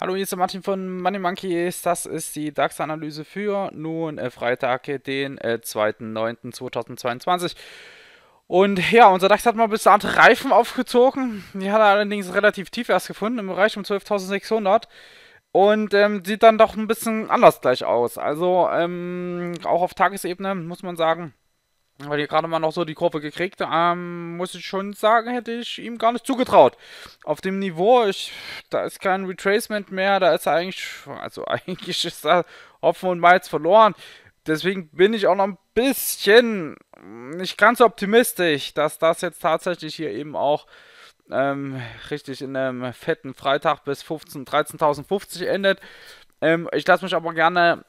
Hallo, hier ist der Martin von Money Monkeys. Das ist die DAX-Analyse für nun äh, Freitag, den äh, 2.9.2022. Und ja, unser DAX hat mal bis dahin Reifen aufgezogen. Die hat er allerdings relativ tief erst gefunden, im Bereich um 12.600. Und ähm, sieht dann doch ein bisschen anders gleich aus. Also ähm, auch auf Tagesebene muss man sagen, weil hier gerade mal noch so die Kurve gekriegt, ähm, muss ich schon sagen, hätte ich ihm gar nicht zugetraut. Auf dem Niveau, ich, da ist kein Retracement mehr, da ist er eigentlich, also eigentlich ist da Hopfen und Malz verloren. Deswegen bin ich auch noch ein bisschen nicht ganz optimistisch, dass das jetzt tatsächlich hier eben auch ähm, richtig in einem fetten Freitag bis 15, 13.050 endet. Ähm, ich lasse mich aber gerne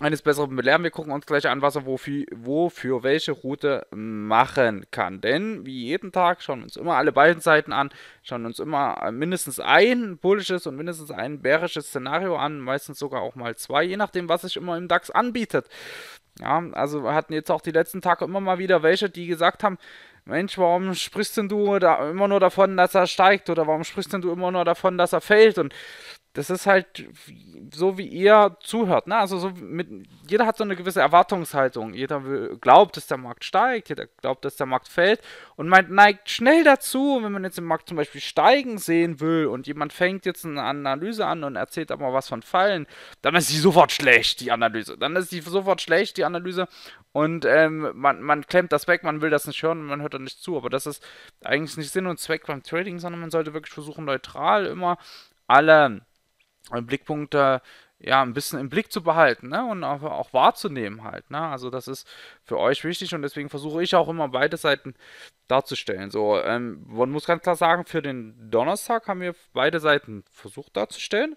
eines Besseren belehren. Wir gucken uns gleich an, was er wofür, wofür welche Route machen kann. Denn wie jeden Tag schauen wir uns immer alle beiden Seiten an, schauen uns immer mindestens ein bullisches und mindestens ein bärisches Szenario an, meistens sogar auch mal zwei, je nachdem, was sich immer im DAX anbietet. Ja, also wir hatten jetzt auch die letzten Tage immer mal wieder welche, die gesagt haben, Mensch, warum sprichst denn du da immer nur davon, dass er steigt oder warum sprichst denn du immer nur davon, dass er fällt und das ist halt so, wie ihr zuhört. Ne? Also so mit, jeder hat so eine gewisse Erwartungshaltung. Jeder glaubt, dass der Markt steigt, jeder glaubt, dass der Markt fällt und man neigt schnell dazu. wenn man jetzt den Markt zum Beispiel steigen sehen will und jemand fängt jetzt eine Analyse an und erzählt aber was von Fallen, dann ist die sofort schlecht, die Analyse. Dann ist die sofort schlecht, die Analyse. Und ähm, man, man klemmt das weg, man will das nicht hören und man hört da nicht zu. Aber das ist eigentlich nicht Sinn und Zweck beim Trading, sondern man sollte wirklich versuchen, neutral immer alle Blickpunkte ja ein bisschen im Blick zu behalten ne? und auch, auch wahrzunehmen halt. Ne? Also das ist für euch wichtig und deswegen versuche ich auch immer beide Seiten darzustellen. So, ähm, man muss ganz klar sagen, für den Donnerstag haben wir beide Seiten versucht darzustellen.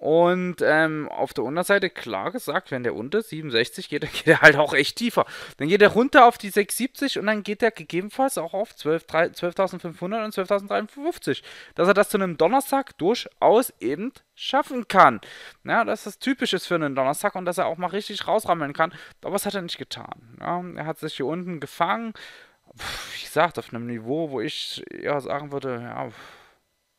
Und ähm, auf der Unterseite klar gesagt, wenn der unter 67 geht, dann geht er halt auch echt tiefer. Dann geht er runter auf die 670 und dann geht er gegebenenfalls auch auf 12.500 und 12.053. Dass er das zu einem Donnerstag durchaus eben schaffen kann. Ja, dass das typisch ist für einen Donnerstag und dass er auch mal richtig rausrammeln kann. Aber das hat er nicht getan. Ja, er hat sich hier unten gefangen. Wie gesagt, auf einem Niveau, wo ich eher sagen würde, ja,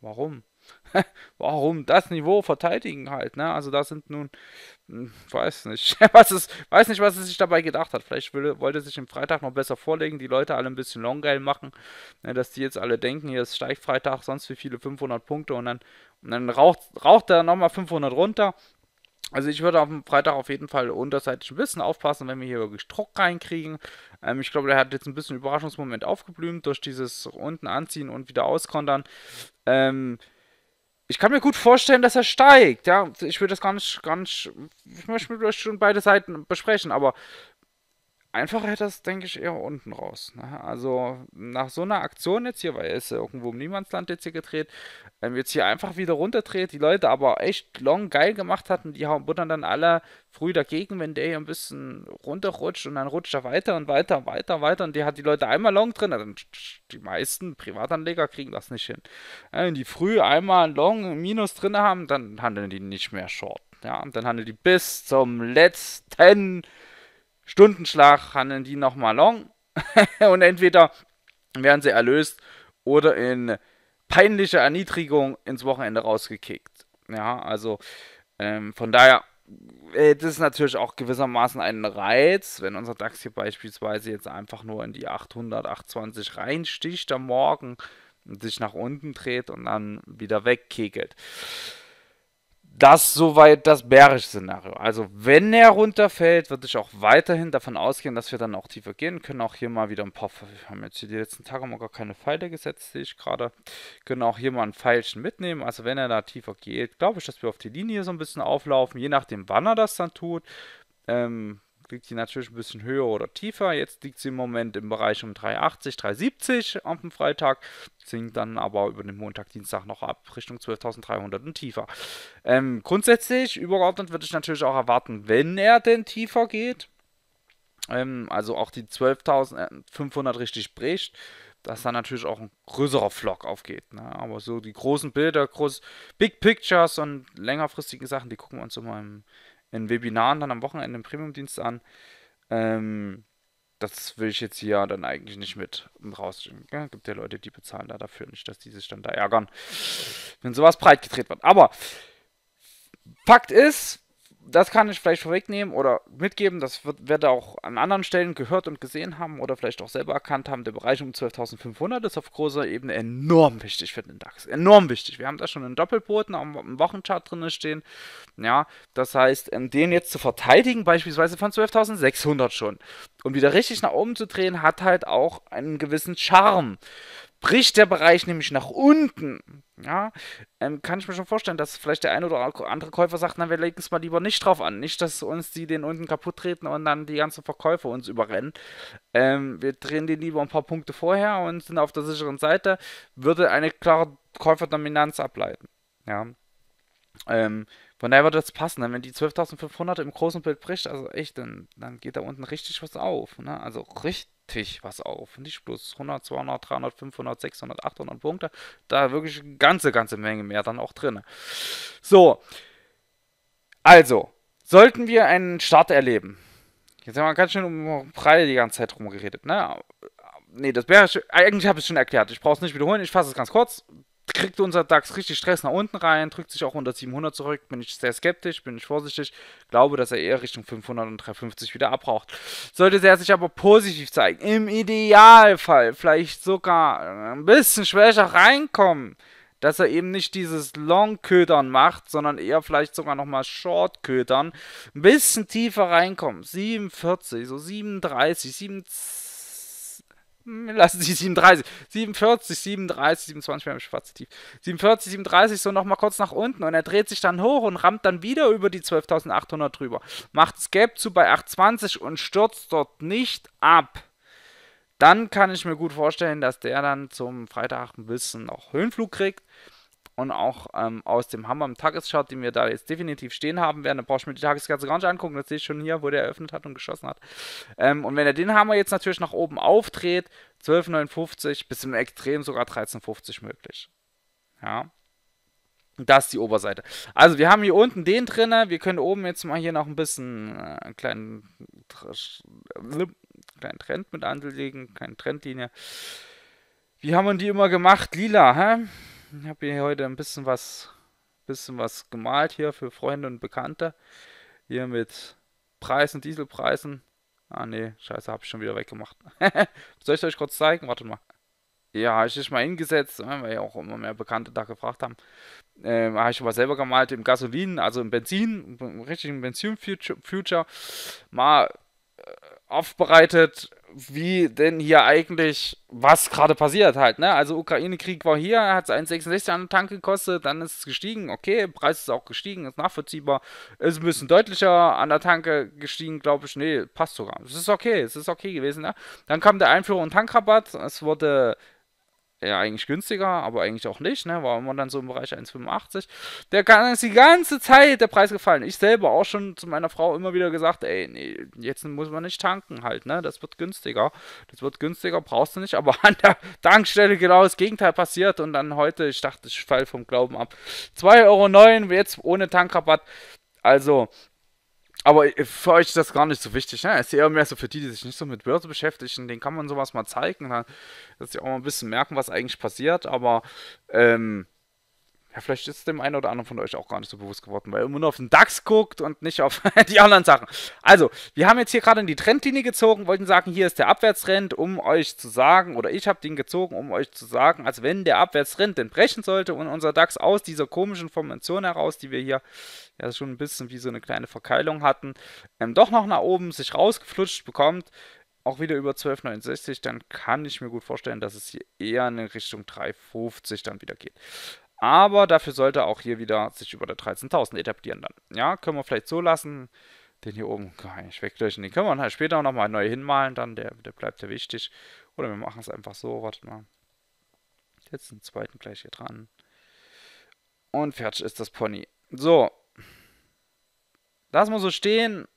warum? warum das Niveau verteidigen halt, ne? Also da sind nun, hm, weiß nicht, was ist, weiß nicht, was es sich dabei gedacht hat. Vielleicht will, wollte sich im Freitag noch besser vorlegen, die Leute alle ein bisschen Longgeil machen, ne? dass die jetzt alle denken, hier ist Freitag sonst wie viele 500 Punkte und dann, und dann raucht, raucht er nochmal 500 runter. Also ich würde am Freitag auf jeden Fall unterseitig ein bisschen aufpassen, wenn wir hier wirklich Druck reinkriegen. Ähm, ich glaube, der hat jetzt ein bisschen Überraschungsmoment aufgeblümt durch dieses unten anziehen und wieder auskontern. Ähm, ich kann mir gut vorstellen, dass er steigt. Ja, ich würde das gar nicht, gar nicht, ich möchte mit euch schon beide Seiten besprechen, aber Einfacher hätte das, denke ich, eher unten raus. Ne? Also nach so einer Aktion jetzt hier, weil er ist ja irgendwo im Niemandsland jetzt hier gedreht, ähm, jetzt hier einfach wieder runterdreht, die Leute aber echt long geil gemacht hatten, die hauen buttern dann alle früh dagegen, wenn der hier ein bisschen runterrutscht und dann rutscht er weiter und weiter und weiter und weiter und die hat die Leute einmal long drin, also die meisten Privatanleger kriegen das nicht hin. Wenn die früh einmal long Minus drin haben, dann handeln die nicht mehr short. Ja, und dann handeln die bis zum letzten Stundenschlag handeln die nochmal long und entweder werden sie erlöst oder in peinlicher Erniedrigung ins Wochenende rausgekickt. Ja, also ähm, von daher, äh, das ist natürlich auch gewissermaßen ein Reiz, wenn unser DAX hier beispielsweise jetzt einfach nur in die 800, 820 reinsticht am Morgen und sich nach unten dreht und dann wieder wegkegelt das soweit das bärische Szenario. Also wenn er runterfällt, würde ich auch weiterhin davon ausgehen, dass wir dann auch tiefer gehen können. Auch hier mal wieder ein paar, wir haben jetzt hier die letzten Tage mal gar keine Pfeile gesetzt, sehe ich gerade. Können auch hier mal ein Pfeilchen mitnehmen. Also wenn er da tiefer geht, glaube ich, dass wir auf die Linie so ein bisschen auflaufen, je nachdem wann er das dann tut. Ähm, liegt sie natürlich ein bisschen höher oder tiefer. Jetzt liegt sie im Moment im Bereich um 380, 370 am Freitag, sinkt dann aber über den Montag, Dienstag noch ab Richtung 12.300 und tiefer. Ähm, grundsätzlich, übergeordnet würde ich natürlich auch erwarten, wenn er denn tiefer geht, ähm, also auch die 12.500 richtig bricht, dass dann natürlich auch ein größerer Flock aufgeht. Ne? Aber so die großen Bilder, groß, Big Pictures und längerfristigen Sachen, die gucken wir uns immer im in Webinaren dann am Wochenende im Premium-Dienst an. Ähm, das will ich jetzt hier dann eigentlich nicht mit rausschicken. Ja, gibt ja Leute, die bezahlen da dafür nicht, dass die sich dann da ärgern, wenn sowas breit gedreht wird. Aber Fakt ist, das kann ich vielleicht vorwegnehmen oder mitgeben. Das wird, wird auch an anderen Stellen gehört und gesehen haben oder vielleicht auch selber erkannt haben. Der Bereich um 12.500 ist auf großer Ebene enorm wichtig für den DAX. Enorm wichtig. Wir haben da schon einen Doppelboten am Wochenchart drin stehen. Ja, das heißt, ähm, den jetzt zu verteidigen, beispielsweise von 12.600 schon, und wieder richtig nach oben zu drehen, hat halt auch einen gewissen Charme bricht der Bereich nämlich nach unten, ja, ähm, kann ich mir schon vorstellen, dass vielleicht der eine oder andere Käufer sagt, na, wir legen es mal lieber nicht drauf an. Nicht, dass uns die den unten kaputt treten und dann die ganzen Verkäufer uns überrennen. Ähm, wir drehen den lieber ein paar Punkte vorher und sind auf der sicheren Seite. Würde eine klare Käuferdominanz ableiten, ja. Ähm, von daher würde das passen, ne? wenn die 12.500 im großen Bild bricht, also echt, dann, dann geht da unten richtig was auf, ne? also richtig heftig was auf. Nicht bloß 100, 200, 300, 500, 600, 800 Punkte. Da wirklich eine ganze, ganze Menge mehr dann auch drin. So. Also, sollten wir einen Start erleben. Jetzt haben wir ganz schön um Preise die ganze Zeit rumgeredet, ne? Ne, das wäre. Eigentlich habe ich es schon erklärt. Ich brauche es nicht wiederholen. Ich fasse es ganz kurz kriegt unser DAX richtig Stress nach unten rein, drückt sich auch unter 700 zurück, bin ich sehr skeptisch, bin ich vorsichtig, glaube, dass er eher Richtung 500 und 350 wieder abbraucht. Sollte er sich aber positiv zeigen, im Idealfall vielleicht sogar ein bisschen schwächer reinkommen, dass er eben nicht dieses Long-Ködern macht, sondern eher vielleicht sogar nochmal Short-Ködern, ein bisschen tiefer reinkommen, 47, so 37, 27, hm, lassen Sie 37, 47, 37, 27 beim schwarzen Tief. 47, 37, so nochmal kurz nach unten und er dreht sich dann hoch und rammt dann wieder über die 12.800 drüber. Macht Scape zu bei 8,20 und stürzt dort nicht ab. Dann kann ich mir gut vorstellen, dass der dann zum Freitag ein bisschen noch Höhenflug kriegt und auch ähm, aus dem Hammer im Tagesschau, den wir da jetzt definitiv stehen haben werden. Da brauche ich mir die Tageskerze gar nicht angucken, das sehe ich schon hier, wo der eröffnet hat und geschossen hat. Ähm, und wenn er den Hammer jetzt natürlich nach oben aufdreht, 12,59 bis im Extrem sogar 13,50 möglich. Ja. Das ist die Oberseite. Also wir haben hier unten den drin. Wir können oben jetzt mal hier noch ein bisschen äh, einen kleinen, äh, kleinen Trend mit anlegen, Keine Trendlinie. Wie haben wir die immer gemacht? Lila, hä? Ich habe hier heute ein bisschen was, bisschen was gemalt hier für Freunde und Bekannte. Hier mit Preisen, Dieselpreisen. Ah ne, scheiße, habe ich schon wieder weggemacht. Soll ich euch kurz zeigen? Warte mal. Ja, habe ich mich mal hingesetzt, ne, weil ja auch immer mehr Bekannte da gefragt haben. Ähm, habe ich mal selber gemalt im Gasolin, also im Benzin, im richtigen Benzin-Future. Mal äh, aufbereitet, wie denn hier eigentlich, was gerade passiert halt, ne? Also Ukraine-Krieg war hier, hat es 1,66 an den Tank gekostet, dann ist es gestiegen, okay, Preis ist auch gestiegen, ist nachvollziehbar, ist ein bisschen deutlicher an der Tanke äh, gestiegen, glaube ich, nee, passt sogar. Es ist okay, es ist okay gewesen, ne? Dann kam der Einführung und Tankrabatt, es wurde ja eigentlich günstiger, aber eigentlich auch nicht, ne? War immer dann so im Bereich 1,85. Der kann ist die ganze Zeit der Preis gefallen. Ich selber auch schon zu meiner Frau immer wieder gesagt, ey, nee, jetzt muss man nicht tanken halt, ne? Das wird günstiger. Das wird günstiger, brauchst du nicht, aber an der Tankstelle genau das Gegenteil passiert und dann heute, ich dachte, ich fall vom Glauben ab. 2,09 Euro jetzt ohne Tankrabatt. Also, aber äh, für euch ist das gar nicht so wichtig. Ne? Es ist eher mehr so für die, die sich nicht so mit Börse beschäftigen, denen kann man sowas mal zeigen, dass sie auch mal ein bisschen merken, was eigentlich passiert. Aber ähm, ja, vielleicht ist es dem einen oder anderen von euch auch gar nicht so bewusst geworden, weil er immer nur auf den DAX guckt und nicht auf die anderen Sachen. Also, wir haben jetzt hier gerade in die Trendlinie gezogen, wollten sagen, hier ist der Abwärtstrend, um euch zu sagen, oder ich habe den gezogen, um euch zu sagen, als wenn der Abwärtstrend denn brechen sollte und unser DAX aus dieser komischen Formation heraus, die wir hier ja schon ein bisschen wie so eine kleine Verkeilung hatten, ähm, doch noch nach oben sich rausgeflutscht bekommt, auch wieder über 12,69, dann kann ich mir gut vorstellen, dass es hier eher in Richtung 3,50 dann wieder geht. Aber dafür sollte auch hier wieder sich über der 13.000 etablieren dann. Ja, können wir vielleicht so lassen. Den hier oben kann ich wegdurchen. Den können wir halt später nochmal neu hinmalen. Dann der, der bleibt ja wichtig. Oder wir machen es einfach so. Wartet mal. Jetzt den zweiten gleich hier dran. Und fertig ist das Pony. So. Lass mal so stehen.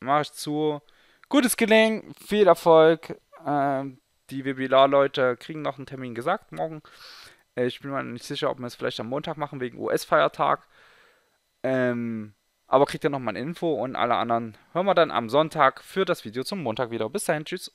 Mach ich zu. Gutes Gelingen. Viel Erfolg. Ähm, die WBLA-Leute kriegen noch einen Termin gesagt morgen. Äh, ich bin mir nicht sicher, ob wir es vielleicht am Montag machen wegen US-Feiertag. Ähm, aber kriegt ihr nochmal eine Info und alle anderen hören wir dann am Sonntag für das Video zum Montag wieder. Bis dahin, tschüss.